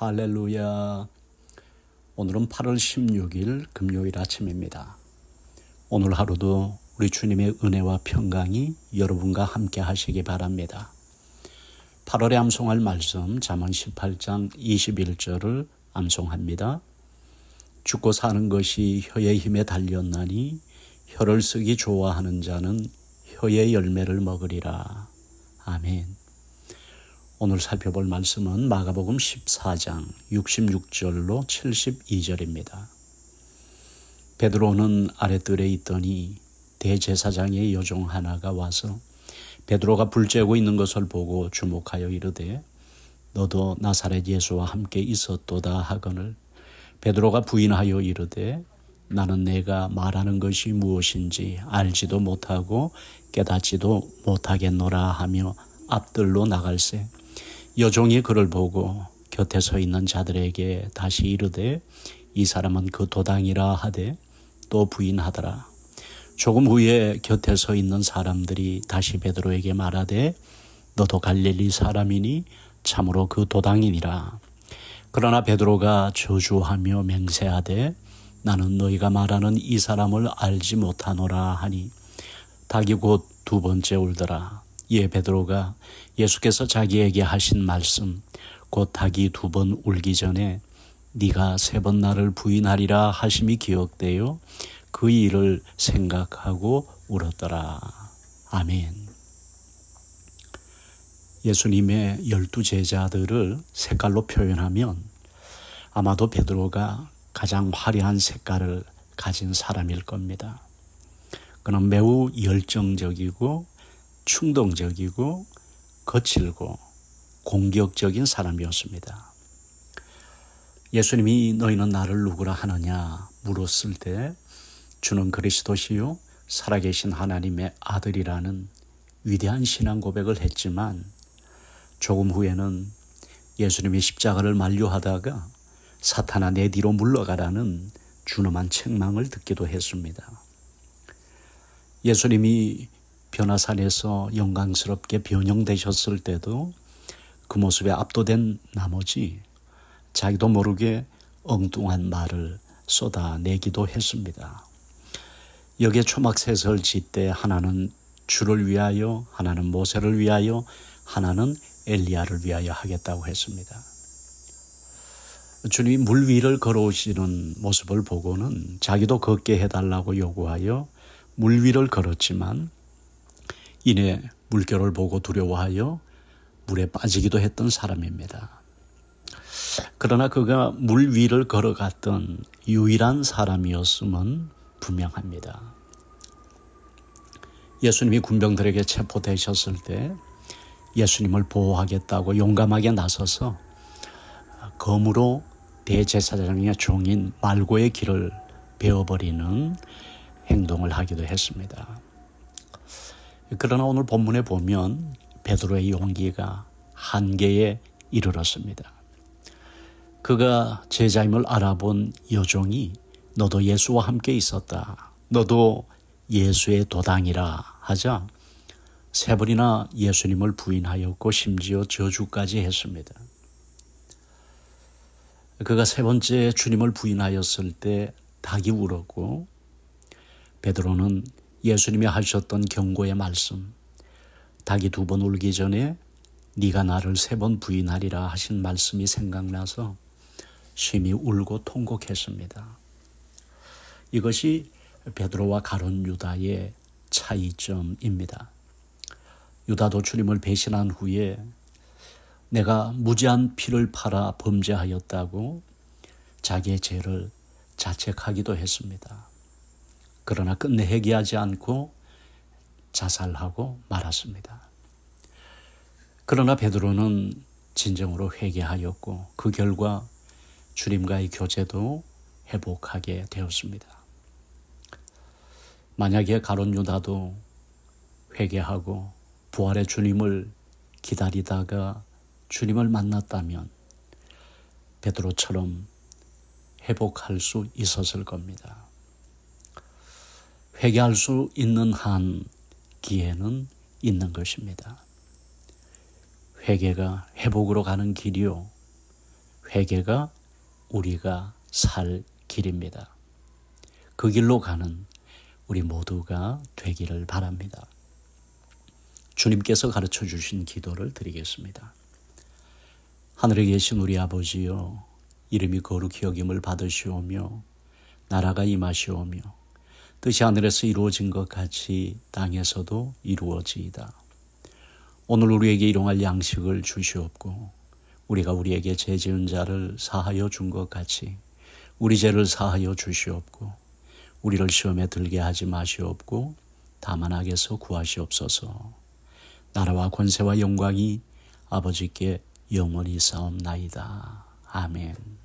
할렐루야. 오늘은 8월 16일 금요일 아침입니다. 오늘 하루도 우리 주님의 은혜와 평강이 여러분과 함께 하시기 바랍니다. 8월에 암송할 말씀 자만 18장 21절을 암송합니다. 죽고 사는 것이 혀의 힘에 달렸나니 혀를 쓰기 좋아하는 자는 혀의 열매를 먹으리라. 아멘. 오늘 살펴볼 말씀은 마가복음 14장 66절로 72절입니다. 베드로는 아랫뜰에 있더니 대제사장의 여종 하나가 와서 베드로가 불쬐고 있는 것을 보고 주목하여 이르되 너도 나사렛 예수와 함께 있었도다 하거늘 베드로가 부인하여 이르되 나는 내가 말하는 것이 무엇인지 알지도 못하고 깨닫지도 못하겠노라 하며 앞들로 나갈세 여종이 그를 보고 곁에 서 있는 자들에게 다시 이르되 이 사람은 그 도당이라 하되 또 부인하더라. 조금 후에 곁에 서 있는 사람들이 다시 베드로에게 말하되 너도 갈릴리 사람이니 참으로 그 도당이니라. 그러나 베드로가 저주하며 맹세하되 나는 너희가 말하는 이 사람을 알지 못하노라 하니 닭이 곧 두 번째 울더라. 이에 예, 베드로가 예수께서 자기에게 하신 말씀 곧 닭이 두번 울기 전에 네가 세 번 나를 부인하리라 하심이 기억되요 그 일을 생각하고 울었더라 아멘 예수님의 열두 제자들을 색깔로 표현하면 아마도 베드로가 가장 화려한 색깔을 가진 사람일 겁니다. 그는 매우 열정적이고 충동적이고 거칠고 공격적인 사람이었습니다. 예수님이 너희는 나를 누구라 하느냐 물었을 때 주는 그리스도시요 살아계신 하나님의 아들이라는 위대한 신앙 고백을 했지만 조금 후에는 예수님이 십자가를 만료하다가 사탄아 내 뒤로 물러가라는 준엄한 책망을 듣기도 했습니다. 예수님이 변화산에서 영광스럽게 변형되셨을 때도 그 모습에 압도된 나머지 자기도 모르게 엉뚱한 말을 쏟아내기도 했습니다. 여기에 초막새설 짓때 하나는 주를 위하여, 하나는 모세를 위하여, 하나는 엘리야를 위하여 하겠다고 했습니다. 주님이 물 위를 걸어오시는 모습을 보고는 자기도 걷게 해달라고 요구하여 물 위를 걸었지만 이내 물결을 보고 두려워하여 물에 빠지기도 했던 사람입니다. 그러나 그가 물 위를 걸어갔던 유일한 사람이었음은 분명합니다. 예수님이 군병들에게 체포되셨을 때 예수님을 보호하겠다고 용감하게 나서서 검으로 대제사장의 종인 말고의 길을 베어버리는 행동을 하기도 했습니다. 그러나 오늘 본문에 보면 베드로의 용기가 한계에 이르렀습니다. 그가 제자임을 알아본 여종이 너도 예수와 함께 있었다. 너도 예수의 도당이라 하자 세 번이나 예수님을 부인하였고 심지어 저주까지 했습니다. 그가 세 번째 주님을 부인하였을 때 닭이 울었고 베드로는 예수님이 하셨던 경고의 말씀. 닭이 두 번 울기 전에 네가 나를 세 번 부인하리라 하신 말씀이 생각나서 심히 울고 통곡했습니다. 이것이 베드로와 가론 유다의 차이점입니다. 유다도 주님을 배신한 후에 내가 무지한 피를 팔아 범죄하였다고 자기의 죄를 자책하기도 했습니다. 그러나 끝내 회개하지 않고 자살하고 말았습니다. 그러나 베드로는 진정으로 회개하였고 그 결과 주님과의 교제도 회복하게 되었습니다. 만약에 가론 유다도 회개하고 부활의 주님을 기다리다가 주님을 만났다면 베드로처럼 회복할 수 있었을 겁니다. 회개할 수 있는 한 기회는 있는 것입니다. 회개가 회복으로 가는 길이요. 회개가 우리가 살 길입니다. 그 길로 가는 우리 모두가 되기를 바랍니다. 주님께서 가르쳐 주신 기도를 드리겠습니다. 하늘에 계신 우리 아버지여, 이름이 거룩히 여김을 받으시오며, 나라가 임하시오며, 뜻이 하늘에서 이루어진 것 같이 땅에서도 이루어지이다. 오늘 우리에게 일용할 양식을 주시옵고 우리가 우리에게 죄 지은 자를 사하여 준 것 같이 우리 죄를 사하여 주시옵고 우리를 시험에 들게 하지 마시옵고 다만 악에서 구하시옵소서. 나라와 권세와 영광이 아버지께 영원히 싸움나이다. 아멘.